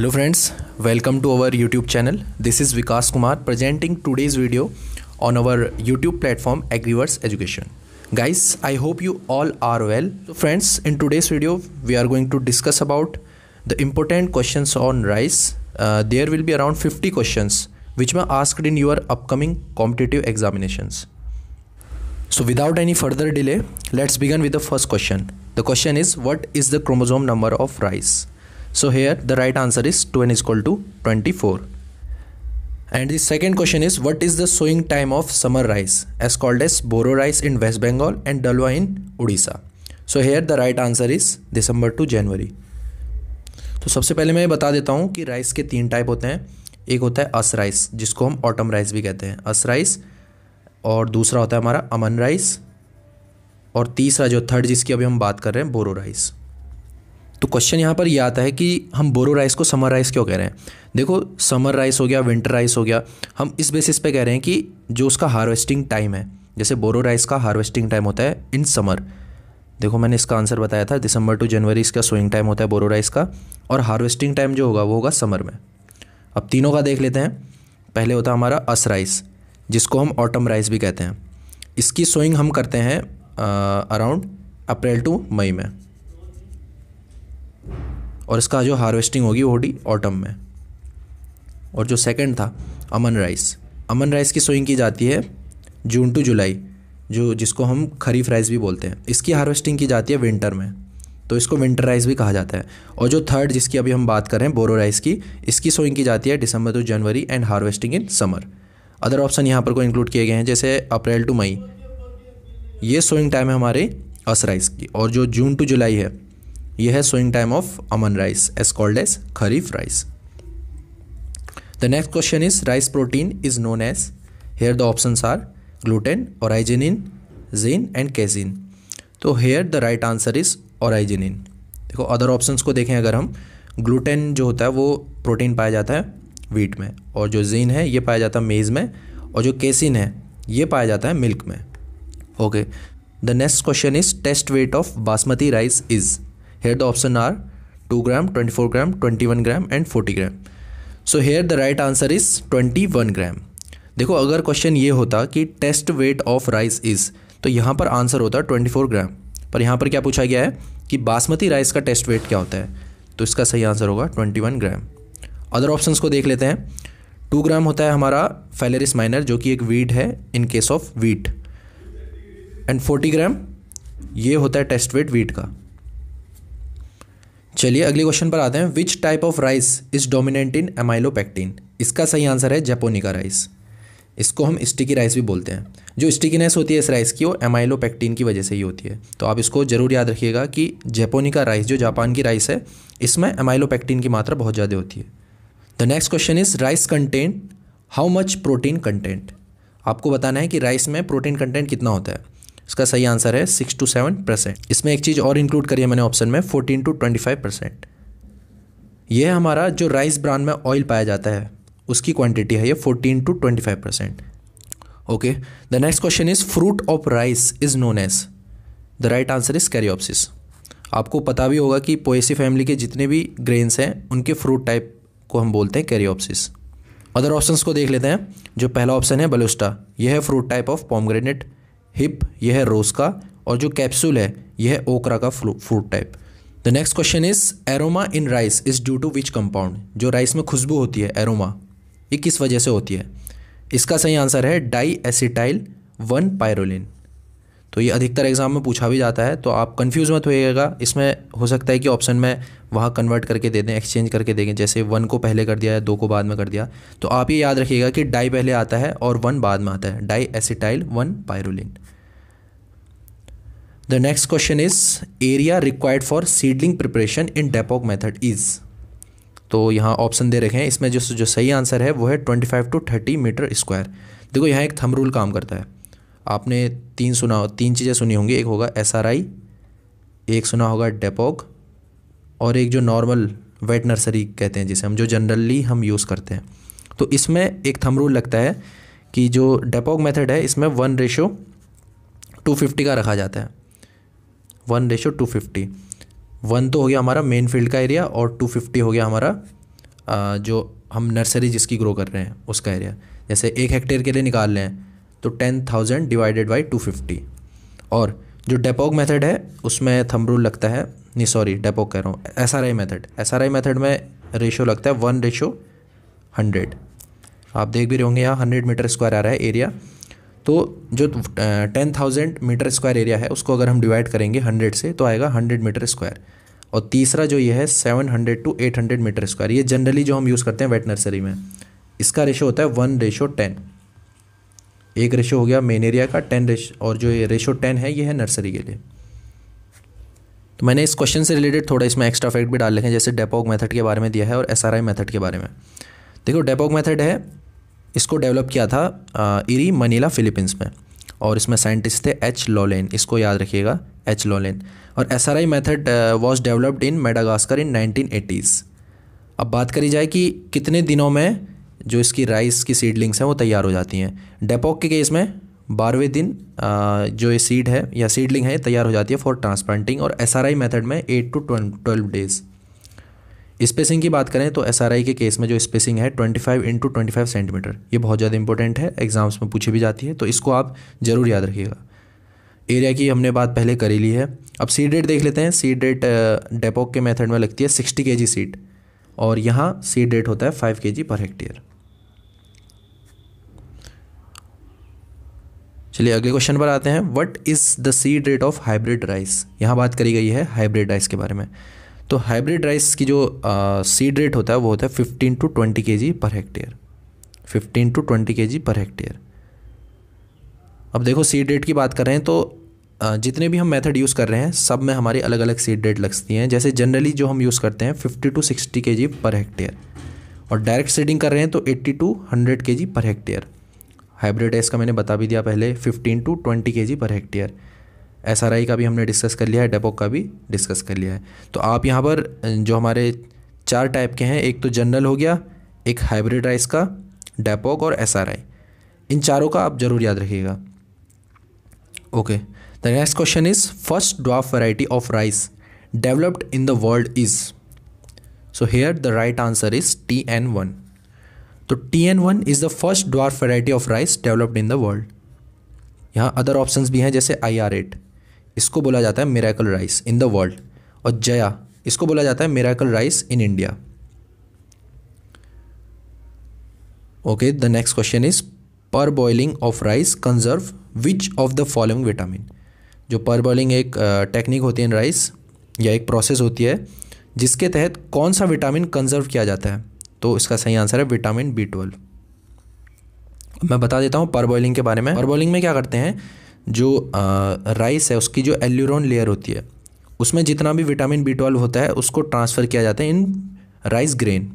Hello friends, welcome to our YouTube channel. This is Vikas Kumar presenting today's video on our YouTube platform Agriverse Education. Guys, I hope you all are well. So friends, in today's video, we are going to discuss about the important questions on rice. Uh, there will be around 50 questions which were asked in your upcoming competitive examinations. So without any further delay, let's begin with the first question. The question is what is the chromosome number of rice? So here the right answer is 2n is equal to 24. And the second question is what is the sowing time of summer rice as called as Boro rice in West Bengal and Dalwa in Odisha. So here the right answer is December to January. तो सबसे पहले मैं ये बता देता हूँ कि rice के तीन टाइप होते हैं एक होता है अस राइस जिसको हम ऑटम राइस भी कहते हैं अस राइस और दूसरा होता है हमारा अमन राइस और तीसरा जो थर्ड जिसकी अभी हम बात कर रहे हैं बोरो राइस तो क्वेश्चन यहाँ पर ये यह आता है कि हम बोरो राइस को समर राइस क्यों कह रहे हैं देखो समर राइस हो गया विंटर राइस हो गया हम इस बेसिस पे कह रहे हैं कि जो उसका हार्वेस्टिंग टाइम है जैसे बोरो राइस का हार्वेस्टिंग टाइम होता है इन समर देखो मैंने इसका आंसर बताया था दिसंबर टू जनवरी इसका सोइंग टाइम होता है बोरो राइस का और हार्वेस्टिंग टाइम जो होगा वो होगा समर में अब तीनों का देख लेते हैं पहले होता हमारा अस राइस जिसको हम ऑटम राइस भी कहते हैं इसकी सोइंग हम करते हैं अराउंड अप्रैल टू मई में और इसका जो हार्वेस्टिंग होगी वो होगी ऑटम में और जो सेकंड था अमन राइस अमन राइस की सोइंग की जाती है जून टू जुलाई जो जिसको हम खरीफ राइस भी बोलते हैं इसकी हार्वेस्टिंग की जाती है विंटर में तो इसको विंटर राइस भी कहा जाता है और जो थर्ड जिसकी अभी हम बात कर रहे हैं बोरो राइस की इसकी सोइंग की जाती है December to January and harvesting in summer other option यहाँ पर को इंक्लूड किए गए हैं जैसे अप्रैल टू मई ये सोइंग टाइम है हमारे अस राइस की और जो जून टू जुलाई है ये है sowing time of aman rice as called as kharif rice the next question is rice protein is known as here the option are gluten oryzenin zein and casein तो here the right answer is oryzenin देखो other option को देखें अगर हम gluten जो होता है वो प्रोटीन पाया जाता है वीट में और जो जीन है ये पाया जाता है मेज़ में और जो केसिन है ये पाया जाता है मिल्क में okay the next question is test weight of basmati rice is Here the option are 2 gram, 24 gram, 21 gram and 40 gram. So here the right answer is 21 gram. देखो अगर क्वेश्चन ये होता कि test weight of rice is तो यहाँ पर answer होता है ट्वेंटी फोर ग्राम पर यहाँ पर क्या पूछा गया है कि बासमती राइस का टेस्ट वेट क्या होता है तो इसका सही आंसर होगा twenty one gram other option को देख लेते हैं टू ग्राम होता है हमारा फैलेरिस माइनर जो कि एक वीट है in case of wheat and forty gram ये होता है टेस्ट वेट वीट का चलिए अगले क्वेश्चन पर आते हैं which type of rice is dominant in amylopectin इसका सही आंसर है जैपोनिका राइस इसको हम स्टिकी राइस भी बोलते हैं जो स्टिकीनेस होती है इस राइस की वो एमाइलोपैक्टिन की वजह से ही होती है तो आप इसको जरूर याद रखिएगा कि जेपोनिका राइस जो जापान की राइस है इसमें एमाइलोपैक्टिन की मात्रा बहुत ज़्यादा होती है the next question is rice content how much protein content आपको बताना है कि राइस में प्रोटीन कंटेंट कितना होता है इसका सही आंसर है सिक्स टू सेवन परसेंट इसमें एक चीज़ और इंक्लूड करी है मैंने ऑप्शन में fourteen to twenty five percent यह हमारा जो राइस ब्रांड में ऑयल पाया जाता है उसकी क्वांटिटी है ये fourteen to twenty five percent okay the next question is fruit of rice is known as the right answer is caryopsis आपको पता भी होगा कि पोएसी फैमिली के जितने भी ग्रेन्स हैं उनके फ्रूट टाइप को हम बोलते हैं कैरियोप्सिस अदर ऑप्शंस को देख लेते हैं जो पहला ऑप्शन है बलुस्टा यह है fruit type of pomegranate hip यह है रोज़ का और जो कैप्सूल है यह है ओकरा का fruit type the next question is aroma in rice is due to which compound जो राइस में खुशबू होती है एरोमा ये किस वजह से होती है इसका सही आंसर है डाई एसिटाइल वन पायरोलिन तो ये अधिकतर एग्जाम में पूछा भी जाता है तो आप कन्फ्यूज मत होइएगा इसमें हो सकता है कि ऑप्शन में वहाँ कन्वर्ट करके दे दें एक्सचेंज करके देंगे जैसे वन को पहले कर दिया या दो को बाद में कर दिया तो आप ये याद रखिएगा कि डाई पहले आता है और वन बाद में आता है di acetyl one pyrroline the next question is area required for seedling preparation in dapog method is तो यहाँ ऑप्शन दे रखे हैं इसमें जो जो सही आंसर है वो है twenty five to thirty metre square देखो यहाँ एक थम रूल काम करता है आपने तीन सुना तीन चीज़ें सुनी होंगी एक होगा एस आर आई एक सुना होगा डेपोक और एक जो नॉर्मल वेट नर्सरी कहते हैं जिसे हम जो जनरली हम यूज़ करते हैं तो इसमें एक थम रूल लगता है कि जो डेपोक मेथड है इसमें वन रेशो टू फिफ्टी का रखा जाता है one ratio two fifty one तो हो गया हमारा मेन फील्ड का एरिया और टू फिफ्टी हो गया हमारा जो हम नर्सरी जिसकी ग्रो कर रहे हैं उसका एरिया जैसे एक हेक्टेयर के लिए निकाल लें तो ten thousand divided by two fifty और जो डेपोक मेथड है उसमें थम रूल लगता है नहीं सॉरी डेपोक कह रहा हूँ S R I method S R I method में रेशो लगता है वन रेशो हंड्रेड आप देख भी रहे होंगे यहाँ हंड्रेड मीटर स्क्वायर आ रहा है एरिया तो जो ten thousand metre square area है उसको अगर हम डिवाइड करेंगे हंड्रेड से तो आएगा हंड्रेड मीटर स्क्वायर और तीसरा जो ये है seven hundred two eight hundred metre square ये जनरली जो हम यूज़ करते हैं वेट नर्सरी में इसका रेशो होता है वन रेशो टेन एक रेशो हो गया मेन एरिया का टेन रेशो और जो ये रेशो टेन है ये है नर्सरी के लिए तो मैंने इस क्वेश्चन से रिलेटेड थोड़ा इसमें एक्स्ट्रा फैक्ट भी डाल लिखे हैं जैसे डेपोक मेथड के बारे में दिया है और एस मेथड के बारे में देखो डेपोक मेथड है इसको डेवलप किया था इरी मनीला फिलीपींस में और इसमें साइंटिस्ट थे एच लॉलेन इसको याद रखिएगा एच लॉलेन और S R I method was developed in Madagascar in nineteen eighties अब बात करी जाए कि कितने दिनों में जो इसकी राइस की सीडलिंग्स हैं वो तैयार हो जाती हैं डेपोक के केस में बारहवें दिन जो ये सीड है या सीडलिंग है तैयार हो जाती है फॉर ट्रांसप्लांटिंग और एस आर आई मैथड में eight to twelve days spacing की बात करें तो एस के केस में जो स्पेसिंग है 25 फाइव इंटू ट्वेंटी सेंटीमीटर ये बहुत ज़्यादा इंपॉर्टेंट है एग्जाम्स में पूछी भी जाती है तो इसको आप ज़रूर याद रखिएगा एरिया की हमने बात पहले करी ली है अब सीड रेट देख लेते हैं सीड रेट डेपोक के मेथड में लगती है सिक्सटी के सीड और यहाँ सीड रेट होता है फाइव के पर हेक्टेयर चलिए अगले क्वेश्चन पर आते हैं what is the seed rate of hybrid rice यहाँ बात करी गई है हाइब्रिड राइस के बारे में तो हाइब्रिड राइस की जो सीड रेट होता है वो होता है फिफ्टीन टू ट्वेंटी के जी per hectare fifteen to twenty के जी पर हेक्टेयर अब देखो सीड रेट की बात कर रहे हैं तो जितने भी हम मेथड यूज़ कर रहे हैं सब में हमारी अलग अलग सीड रेट लगती हैं जैसे जनरली जो हम यूज़ करते हैं फिफ्टी टू सिक्सटी के जी पर हेक्टेयर और डायरेक्ट सीडिंग कर रहे हैं तो एट्टी टू हंड्रेड के जी पर हेक्टेयर हाइब्रिड राइस का मैंने बता भी दिया पहले फिफ्टीन टू ट्वेंटी के जी पर हेक्टेयर एस आर आई का भी हमने डिस्कस कर लिया है डेपोक का भी डिस्कस कर लिया है तो आप यहाँ पर जो हमारे चार टाइप के हैं एक तो जनरल हो गया एक हाइब्रिड राइस का डेपोक और एस आर आई इन चारों का आप ज़रूर याद रखिएगा okay the next question is first dwarf variety of rice developed in the world is so here the right answer is T N one तो T N one is the first dwarf variety of rice developed in the world यहाँ other options भी हैं जैसे आई R eight इसको बोला जाता है miracle rice in the world और जया इसको बोला जाता है miracle rice in India okay the next question is parboiling of rice conserve which of the following vitamin जो पर बॉइलिंग एक टेक्निक होती है इन राइस या एक प्रोसेस होती है जिसके तहत कौन सा विटामिन कंजर्व किया जाता है तो इसका सही आंसर है विटामिन बी ट्वेल्व मैं बता देता हूँ पर बॉइलिंग के बारे में पर बॉइलिंग में क्या करते हैं जो राइस है उसकी जो एल्यूरोन लेयर होती है उसमें जितना भी विटामिन बी ट्वेल्व होता है उसको ट्रांसफ़र किया जाता है इन राइस ग्रेन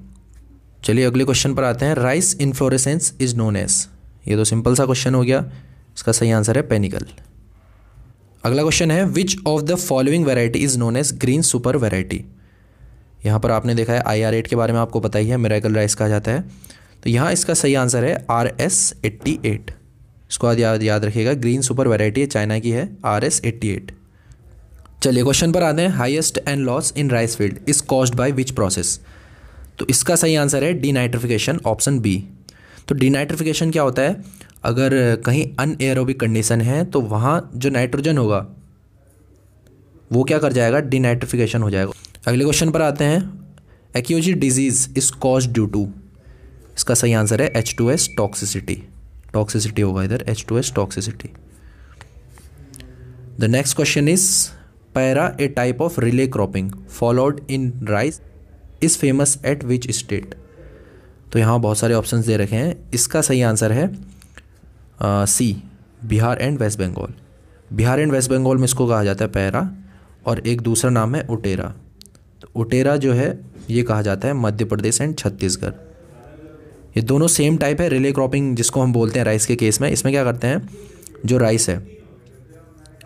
चलिए अगले क्वेश्चन पर आते हैं rice inflorescence is known as ये तो सिंपल सा क्वेश्चन हो गया इसका सही आंसर है पेनिकल अगला क्वेश्चन है which of the following variety is known as green super variety यहाँ पर आपने देखा है आई आर एट के बारे में आपको पता ही है मेरेकल राइस कहा जाता है तो यहाँ इसका सही आंसर है आर एस एट्टी एट इसको याद याद रखिएगा ग्रीन सुपर वेराइटी है चाइना की है आर एस एट्टी एट चलिए क्वेश्चन पर आते हैं highest N loss in rice field is caused by which process तो इसका सही आंसर है डीनाइट्रिफिकेशन ऑप्शन बी तो डीनाइट्रिफिकेशन क्या होता है अगर कहीं अनएरोबिक कंडीशन है तो वहाँ जो नाइट्रोजन होगा वो क्या कर जाएगा डीनाइट्रिफिकेशन हो जाएगा अगले क्वेश्चन पर आते हैं akiochi disease is cause due to इसका सही आंसर है H two S toxicity toxicity होगा इधर H two H toxicity the next question is paira a type of relay cropping followed in rice is famous at which state तो यहाँ बहुत सारे option दे रखे हैं इसका सही आंसर है C Bihar and West Bengal Bihar and West Bengal में इसको कहा जाता है पैरा और एक दूसरा नाम है उटेरा तो उटेरा जो है ये कहा जाता है मध्य प्रदेश एंड छत्तीसगढ़ ये दोनों सेम टाइप है रिले क्रॉपिंग जिसको हम बोलते हैं राइस के केस में इसमें क्या करते हैं जो राइस है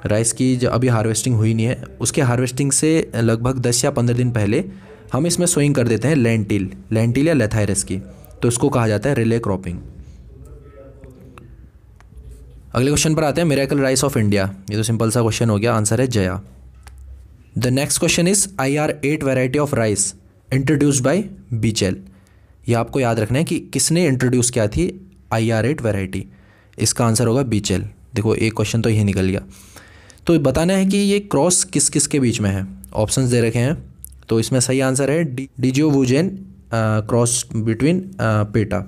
राइस की जो अभी हार्वेस्टिंग हुई नहीं है उसके हार्वेस्टिंग से लगभग दस या पंद्रह दिन पहले हम इसमें सोइंग कर देते हैं लेंटिल लेंटिल या लेथायरस की तो इसको कहा जाता है रिले क्रॉपिंग अगले क्वेश्चन पर आते हैं मेरेकल राइस ऑफ इंडिया ये तो सिंपल सा क्वेश्चन हो गया आंसर है Jaya the next question is I R eight variety of rice introduced by Beachell ये आपको याद रखना है कि किसने इंट्रोड्यूस किया थी आई आर एट वेराइटी इसका आंसर होगा बीचेल देखो एक क्वेश्चन तो यही निकल गया तो बताना है कि ये क्रॉस किस किस के बीच में है ऑप्शन दे रखे हैं तो इसमें सही आंसर है D Dee geo woo gen cross between Peta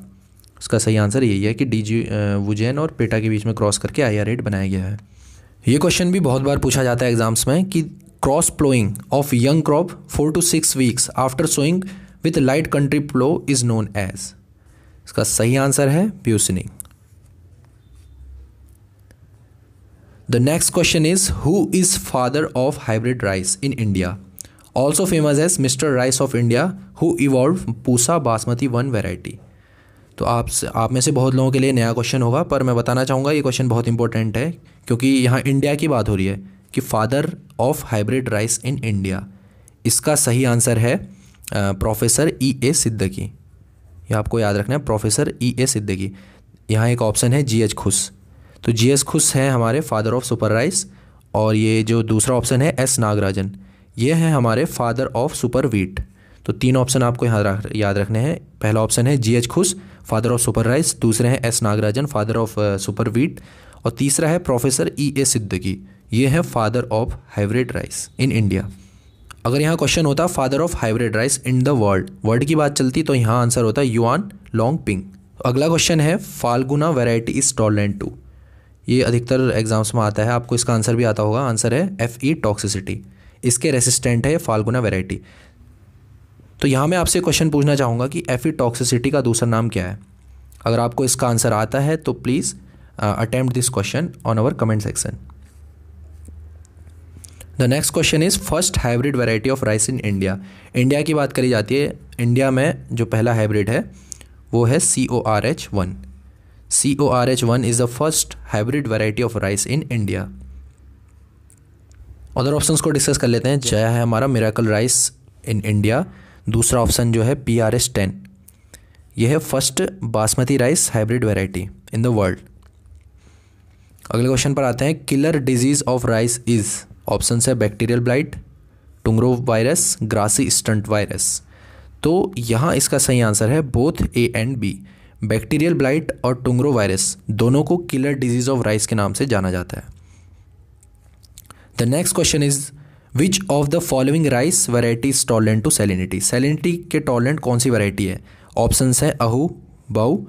उसका सही आंसर यही है कि डीजी वुजैन और पेटा के बीच में क्रॉस करके आई आर एट बनाया गया है ये क्वेश्चन भी बहुत बार पूछा जाता है एग्जाम्स में कि cross ploughing of young crop four to six weeks after sowing with light country plough is known as इसका सही आंसर है beushening the next question is who is father of hybrid rice in India also famous as mister rice of India who evolve Pusa Basmati one variety तो आप आप में से बहुत लोगों के लिए नया क्वेश्चन होगा पर मैं बताना चाहूँगा ये क्वेश्चन बहुत इंपॉर्टेंट है क्योंकि यहाँ इंडिया की बात हो रही है कि father of hybrid rice in India इसका सही आंसर है प्रोफेसर ई ए सिद्दकी ये आपको याद रखना है प्रोफेसर ई ए सिद्दकी यहाँ एक ऑप्शन है जी एच खुस तो जी एस खुस हैं हमारे फादर ऑफ सुपर राइस और ये जो दूसरा ऑप्शन है एस नागराजन ये हैं हमारे फादर ऑफ सुपर वीट तो तीन ऑप्शन आपको यहाँ याद रखने हैं पहला ऑप्शन है G H Khush father of super rice दूसरे हैं S Nagarajan father of super wheat और तीसरा है प्रोफेसर ई ए सिद्दकी ये है father of hybrid rice in India अगर यहाँ क्वेश्चन होता father of hybrid rice in the world world की बात चलती तो यहाँ आंसर होता युआन लॉन्ग पिंग अगला क्वेश्चन है Phalguna variety is tolerant to ये अधिकतर एग्जाम्स में आता है आपको इसका आंसर भी आता होगा आंसर है एफ ई टॉक्सिसिटी इसके रेसिस्टेंट है फाल्गुना वेराइटी तो यहाँ मैं आपसे क्वेश्चन पूछना चाहूँगा कि एफ ई टॉक्सिसिटी का दूसरा नाम क्या है अगर आपको इसका आंसर आता है तो please attempt this question on our comment section the next question is first hybrid variety of rice in India India की बात करी जाती है इंडिया में जो पहला हाइब्रिड है वो है C O R H one C O R H one is the first hybrid variety of rice in India other option को डिस्कस कर लेते हैं जया है हमारा मेराकल राइस इन इंडिया दूसरा ऑप्शन जो है पी आर एस टेन यह है first basmati rice hybrid variety in the world अगले क्वेश्चन पर आते हैं killer disease of rice is option है bacterial blight टुंगरोव virus grassy stunt virus तो यहाँ इसका सही आंसर है both A and B bacterial blight और टुंगरो वायरस दोनों को किलर डिजीज ऑफ राइस के नाम से जाना जाता है the next question is which of the following rice variety is tolerant to salinity salinity के टॉलेंट कौन सी वेराइटी है ऑप्शंस हैं अहू बाऊ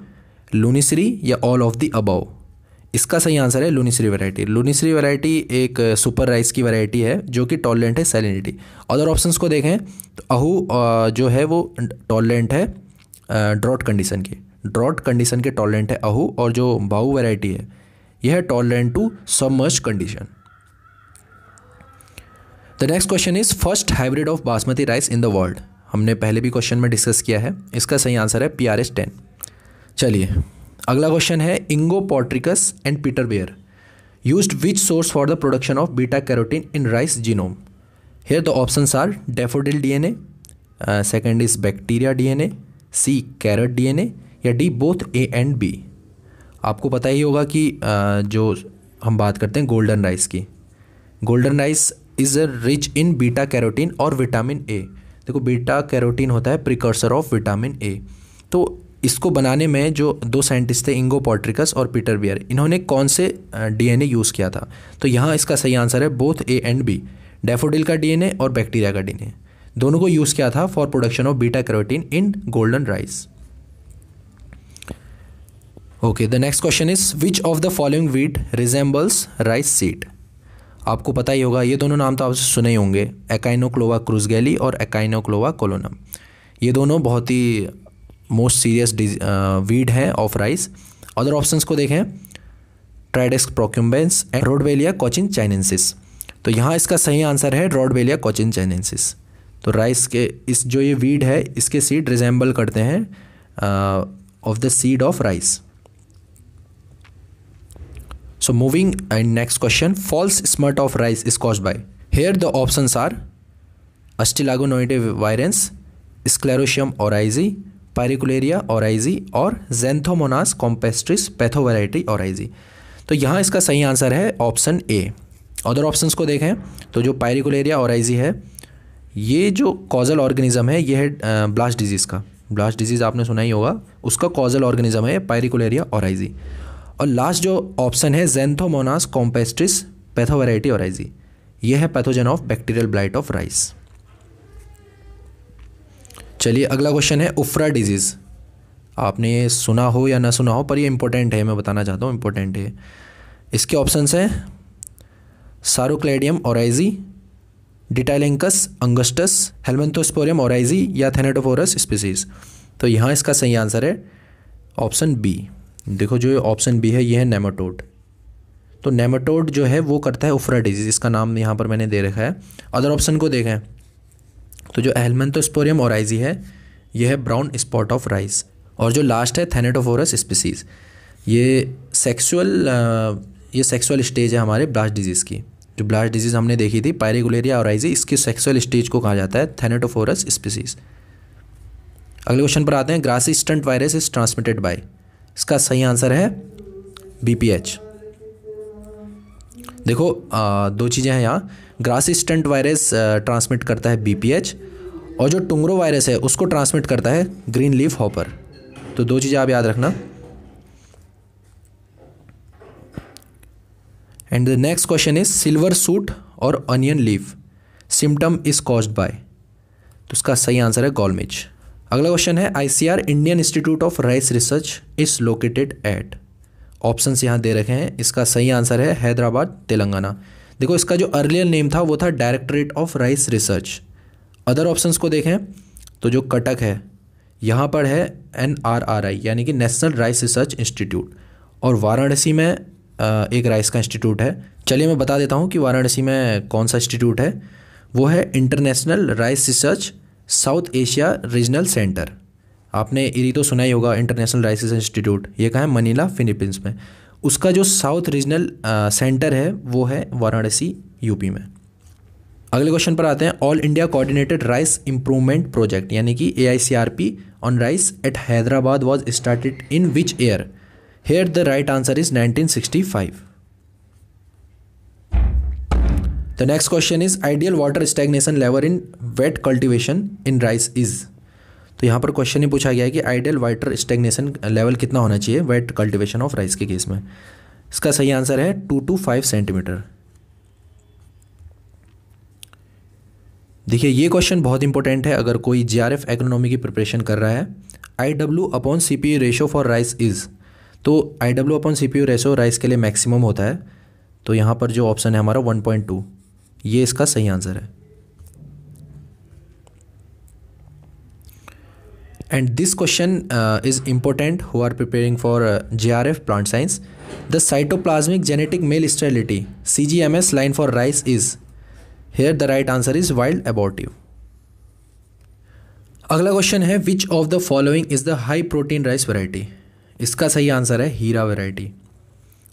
लूनिसरी या ऑल ऑफ द अबाउ इसका सही आंसर है लूनिसरी वैरायटी लूनिसरी वैरायटी एक सुपर राइस की वैरायटी है जो कि टॉलरेंट है सैलिनिटी अदर ऑप्शंस को देखें तो अहू जो है वो टॉलरेंट है ड्रॉट कंडीशन के ड्रॉट कंडीशन के टॉलरेंट है अहू और जो बाहू वैरायटी है यह है tolerant to submerge condition the next question is first hybrid of basmati rice in the world हमने पहले भी क्वेश्चन में डिस्कस किया है इसका सही आंसर है पी आर एस टेन चलिए अगला क्वेश्चन है Ingo Potrykus and Peter Beyer use which source for the production of beta carotene in rice genome here the option are daffodil D N A second is bacteria D N A C carrot D N A या D both A and B आपको पता ही होगा कि uh, जो हम बात करते हैं गोल्डन राइस की golden rice is rich in beta carotene और विटामिन ए देखो बीटा कैरोटीन होता है प्रिकर्सर ऑफ विटामिन ए तो इसको बनाने में जो दो साइंटिस्ट थे इंगो पॉट्रिकस और पीटर बियर इन्होंने कौन से डीएनए यूज़ किया था तो यहाँ इसका सही आंसर है both A and B daffodil का डीएनए और बैक्टीरिया का डीएनए दोनों को यूज़ किया था for production of beta carotene in golden rice okay the next question is which of the following weed resembles rice seed आपको पता ही होगा ये दोनों नाम तो आपसे सुने ही होंगे एकाइनोक्लोवा क्रूजगैली और एकाइनोक्लोवा कोलोनम ये दोनों बहुत ही मोस्ट सीरियस वीड है ऑफ राइस अदर ऑप्शन को देखें Tridax procumbens and Rottboellia cochinchinensis तो यहाँ इसका सही आंसर है रोडवेलिया कोचिन चाइनेंसिस तो राइस के इस जो ये वीड है इसके सीड रिजेंबल करते हैं of the seed of rice so moving and next question false smut of rice is cause by here the option are Ustilaginoidea virens Sclerotium oryzae Pyricularia oryzae और Xanthomonas campestris pathovar oryzae तो यहाँ इसका सही answer है option A other options को देखें तो जो पायरिकुलेरिया ओराइजी है ये जो कॉजल ऑर्गेनिज्म है ये है ब्लास्ट डिजीज़ का ब्लास्ट डिजीज़ आपने सुना ही होगा उसका कॉजल ऑर्गेनिज्म है पायरिकुलेरिया ओराइजी और लास्ट जो ऑप्शन है जेंथोमोनास कॉम्पेस्ट्रिस पैथोवेराइटी ओराइजी यह है pathogen of bacterial blight of rice चलिए अगला क्वेश्चन है उफ्रा डिजीज़ आपने सुना हो या ना सुना हो पर ये इंपॉर्टेंट है मैं बताना चाहता हूँ इंपॉर्टेंट है इसके ऑप्शंस हैं सारोक्लेडियम ओराइजी डिटाइलेंकस अंगस्टस हेलमेंथोस्पोरियम ओराइजी या थेनेटोफोरस स्पीसीज तो यहाँ इसका सही आंसर है ऑप्शन बी देखो जो ऑप्शन बी है ये है नेमाटोड तो नेमाटोड जो है वो करता है उफ्रा डिजीज़ इसका नाम यहाँ पर मैंने दे रखा है अदर ऑप्शन को देखें तो जो एहलमेंथोस्पोरियम ओराइजी है यह है ब्राउन स्पॉट ऑफ राइस और जो लास्ट है थेनेटोफोरस स्पीसीज़ ये सेक्सुअल ये सेक्सुअल स्टेज है हमारे ब्लास्ट डिजीज़ की जो ब्लास्ट डिजीज़ हमने देखी थी पायरेगुलेरिया और आइजी सेक्सुअल स्टेज को कहा जाता है थेनेटोफोरस स्पीसीज अगले क्वेश्चन पर आते हैं grassy stunt virus is transmitted by इसका सही आंसर है बी पी एच देखो आ, दो चीज़ें हैं यहाँ ग्रास स्टेंट वायरस ट्रांसमिट करता है बी और जो टुंगरो वायरस है उसको ट्रांसमिट करता है ग्रीन लीफ हॉपर तो दो चीज़ें आप याद रखना and the next question is silver shoot और onion leaf symptom is caused by तो उसका सही आंसर है गोलमिच अगला क्वेश्चन है ICR Indian Institute of rice Research is located at options यहाँ दे रखे हैं इसका सही आंसर है हैदराबाद तेलंगाना देखो इसका जो अर्लियर नेम था वो था directorate of rice research other options को देखें तो जो कटक है यहाँ पर है एन आर आर आई यानी कि नेशनल राइस रिसर्च इंस्टीट्यूट और वाराणसी में एक राइस का इंस्टीट्यूट है चलिए मैं बता देता हूँ कि वाराणसी में कौन सा इंस्टीट्यूट है वो है international rice research south Asia regional centre आपने इरी तो सुना ही होगा इंटरनेशनल राइसिस इंस्टीट्यूट ये कहाँ है मनीला फिलीपींस में उसका जो साउथ रीजनल सेंटर है वो है वाराणसी यूपी में अगले क्वेश्चन पर आते हैं all India coordinated rice improvement project यानी कि A on rice at Hyderabad was started in which year here the right answer is 1965 the next question is ideal water stagnation level in wet cultivation in rice is तो यहाँ पर question ही पूछा गया है कि ideal water stagnation level कितना होना चाहिए वेट कल्टिवेशन ऑफ राइस के केस में इसका सही आंसर है टू टू फाइव सेंटीमीटर देखिए ये क्वेश्चन बहुत इंपॉर्टेंट है अगर कोई जी आर एफ इकोनॉमी की प्रिपरेशन कर रहा है I W upon C P ratio for rice is तो I W upon C P ratio rice के लिए मैक्सिमम होता है तो यहाँ पर जो ऑप्शन है हमारा टू ये इसका सही आंसर है and this question is important who are preparing for J R F plant science the cytoplasmic genetic male sterility C G M S line for rice is here the right answer is wild abortive अगला question है which of the following is the high protein rice variety इसका सही answer है Hira variety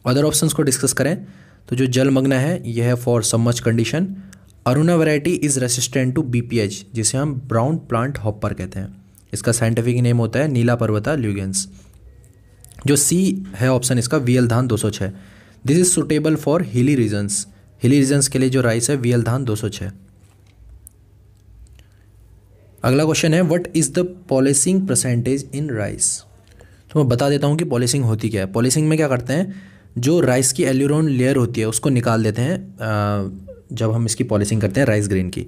other option को discuss करें तो जो जलमग्न है यह है for समच condition Aruna variety is resistant to B P H जिसे हम ब्राउन प्लांट हॉपर कहते हैं इसका साइंटिफिक नेम होता है नीला पर्वता ल्यूगेंस जो सी है ऑप्शन इसका वीएल धान छः this is suitable for hilly regions hilly regions के लिए जो राइस है वीएल धान 206 अगला क्वेश्चन है what is the polishing percentage in rice तो मैं बता देता हूँ कि पॉलिसिंग होती क्या है पॉलिसिंग में क्या करते हैं जो राइस की एल्यूरोन लेयर होती है उसको निकाल देते हैं जब हम इसकी पॉलिसिंग करते हैं राइस ग्रेन की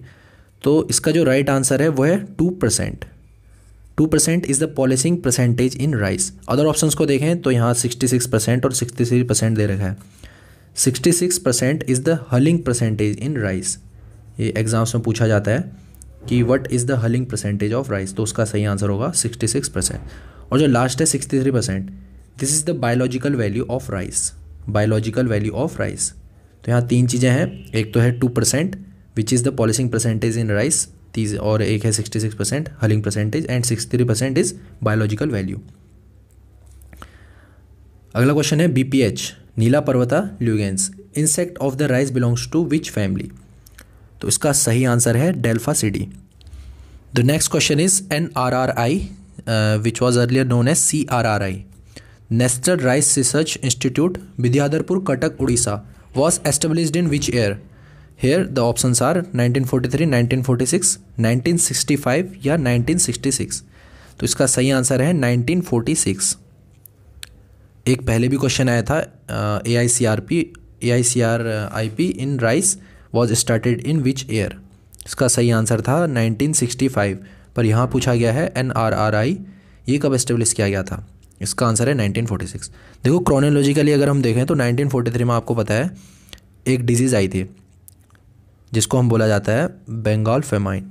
तो इसका जो राइट right आंसर है वो है two percent two percent is the polishing percentage in rice other option को देखें तो यहाँ सिक्सटी सिक्स परसेंट और सिक्सटी थ्री परसेंट दे रखा है sixty six percent is the hulling percentage in rice ये एग्ज़ाम्स में पूछा जाता है कि what is the hulling percentage of rice तो उसका सही आंसर होगा सिक्सटी सिक्स परसेंट और जो लास्ट है sixty three percent this is the biological value of rice biological value of rice तो यहाँ तीन चीज़ें हैं एक तो है two percent which is the polishing percentage in rice तीस और एक है sixty six percent hulling percentage and sixty three percent is biological value अगला क्वेश्चन है B P H Nilaparvata lugens insect of the rice belongs to which family तो इसका सही answer है Delphacidae the next question is N R R I which was earlier known as C R R I national rice research institute Vidyadharpur Cuttack Orissa was established in which year here the option are 1943 1946 1965 या 1966 तो इसका सही answer है 1946 एक पहले भी question आया था A I C R P A I C R I P in rice was started in which year इसका सही आंसर था 1965 पर यहाँ पूछा गया है एन आर आर आई ये कब इस्टेब्लिश किया गया था इसका आंसर है 1946 देखो क्रोनोलॉजिकली अगर हम देखें तो 1943 में आपको पता है एक डिजीज़ आई थी जिसको हम बोला जाता है Bengal famine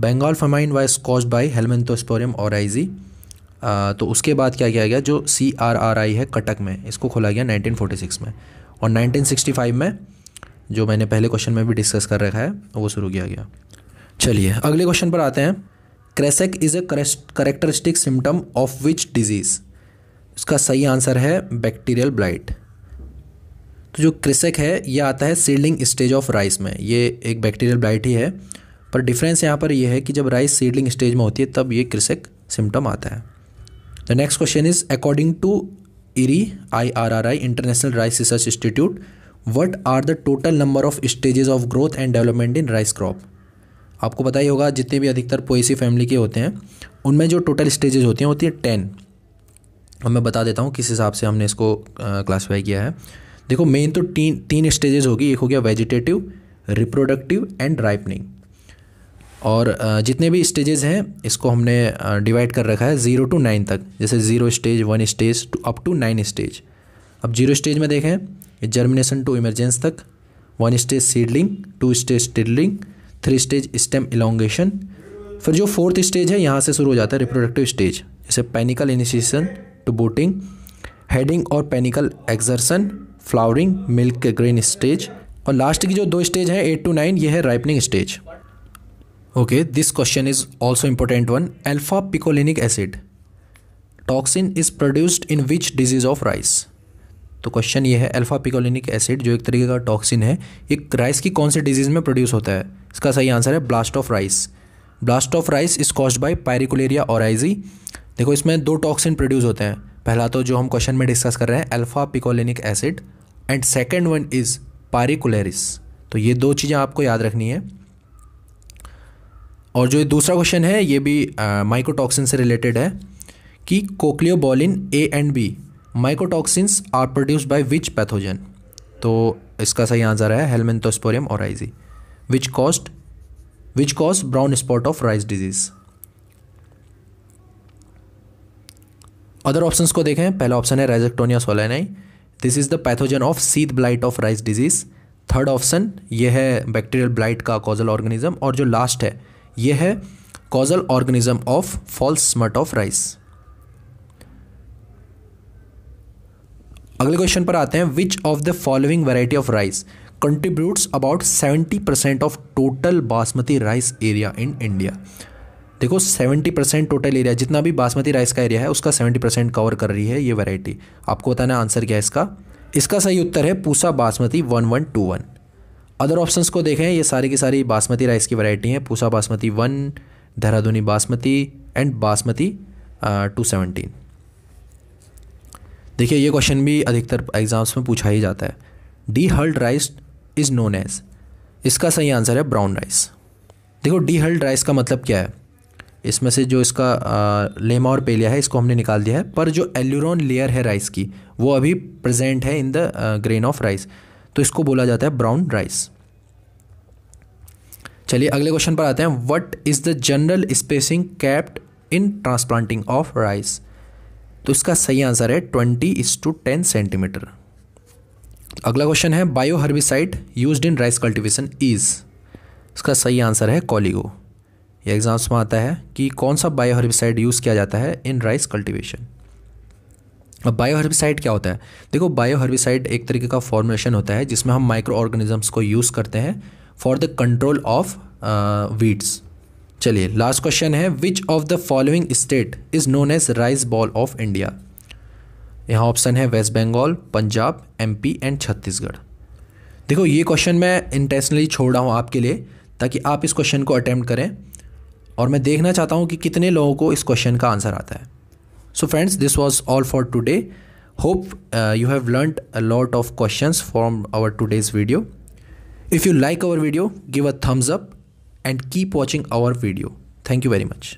Bengal famine was caused by Helminthosporium oryzae तो उसके बाद क्या किया गया जो सी आर आर आई है कटक में इसको खोला गया 1946 में और 1965 में जो मैंने पहले क्वेश्चन में भी डिस्कस कर रखा है वो शुरू किया गया चलिए अगले क्वेश्चन पर आते हैं kresek is a characteristic symptom of which disease इसका सही आंसर है बैक्टीरियल ब्लाइट तो जो कृषक है यह आता है सीडलिंग स्टेज ऑफ राइस में ये एक बैक्टीरियल ब्लाइट ही है पर डिफरेंस यहाँ पर यह है कि जब राइस सीडलिंग स्टेज में होती है तब ये कृषक सिम्टम आता है the next question is according to IRRI I R R I international rice research institute what are the total number of stages of growth and development in rice crop आपको पता ही होगा जितने भी अधिकतर पोएसी फैमिली के होते हैं उनमें जो टोटल स्टेजेस होती हैं होती है टेन अब मैं बता देता हूँ किस हिसाब से हमने इसको क्लासीफाई किया है देखो मेन तो तीन तीन स्टेजेस होगी एक हो गया वेजिटेटिव रिप्रोडक्टिव एंड राइपनिंग और जितने भी स्टेजेस हैं इसको हमने डिवाइड कर रखा है ज़ीरो टू नाइन तक जैसे zero stage one stage two up to nine stage अब जीरो स्टेज में देखें जर्मिनेशन टू इमरजेंस तक one stage seedling two stage tillering three stage stem elongation फिर जो फोर्थ स्टेज है यहाँ से शुरू हो जाता है रिप्रोडक्टिव स्टेज जैसे panicle initiation to booting heading और पैनिकल एक्जर्सन फ्लावरिंग मिल्क के ग्रेन स्टेज और लास्ट की जो दो स्टेज है एट टू नाइन ये है ripening stage okay this question is also important one alpha picolinic acid toxin is produced in which disease of rice तो question ये है अल्फा पिकोलिनिक एसिड जो एक तरीके का टॉक्सिन है ये राइस की कौन सी डिजीज़ में प्रोड्यूस होता है इसका सही आंसर है blast of rice blast of rice is caused by Pyricularia और देखो इसमें दो टॉक्सिन प्रोड्यूस होते हैं पहला तो जो हम क्वेश्चन में डिस्कस कर रहे हैं alpha picolinic acid and second one is pyricularin तो ये दो चीज़ें आपको याद रखनी है और जो दूसरा क्वेश्चन है ये भी माइकोटॉक्सिन से रिलेटेड है कि cochliobolin A and B mycotoxins are produce by which pathogen तो इसका सही आंसर है Helminthosporium oryzae which caused which cause brown spot of rice disease other option को देखें पहला ऑप्शन है Rhizoctonia solani this is the pathogen of sheath blight of rice disease third option ये है बैक्टीरियल ब्लाइट का causal organism और जो last है ये है causal organism of false smut of rice अगले क्वेश्चन पर आते हैं which of the following variety of rice contributes about seventy percent of total basmati rice area in India देखो 70 परसेंट टोटल एरिया जितना भी बासमती राइस का एरिया है उसका 70 परसेंट कवर कर रही है ये वैरायटी आपको बताना आंसर क्या है इसका इसका सही उत्तर है Pusa Basmati one one two one other options को देखें ये सारी की सारी बासमती राइस की वैरायटी हैं Pusa Basmati one Dehraduni Basmati and Basmati two seventeen देखिए ये क्वेश्चन भी अधिकतर एग्जाम्स में पूछा ही जाता है dehulled rice is known as इसका सही आंसर है ब्राउन राइस देखो डी हल्ड राइस का मतलब क्या है इसमें से जो इसका लेमा और पेलिया है इसको हमने निकाल दिया है पर जो एल्यूरोन लेयर है राइस की वो अभी प्रेजेंट है in the grain of rice तो इसको बोला जाता है ब्राउन राइस चलिए अगले क्वेश्चन पर आते हैं what is the general spacing kept in transplanting of rice तो इसका सही आंसर है twenty is to ten centimetre अगला क्वेश्चन है bio herbicide use in rice cultivation is इसका सही आंसर है कॉलीगो ये एग्ज़ाम्स में आता है कि कौन सा बायो हर्बिसाइड यूज़ किया जाता है इन राइस कल्टिवेशन अब बायो हर्बिसाइड क्या होता है देखो बायो हर्बिसाइड एक तरीके का फॉर्मुलेशन होता है जिसमें हम माइक्रो ऑर्गेनिजम्स को यूज़ करते हैं for the control of weeds चलिए लास्ट क्वेश्चन है which of the following state is known as rice bowl of India यहाँ ऑप्शन है वेस्ट बंगाल पंजाब एमपी एंड छत्तीसगढ़ देखो ये क्वेश्चन मैं इंटेंशनली छोड़ रहा हूँ आपके लिए ताकि आप इस क्वेश्चन को अटैम्प्ट करें और मैं देखना चाहता हूँ कि कितने लोगों को इस क्वेश्चन का आंसर आता है so friends this was all for today hope you have learn a lot of question from our today's video if you like our video give a thumbs up and keep watching our video thank you very much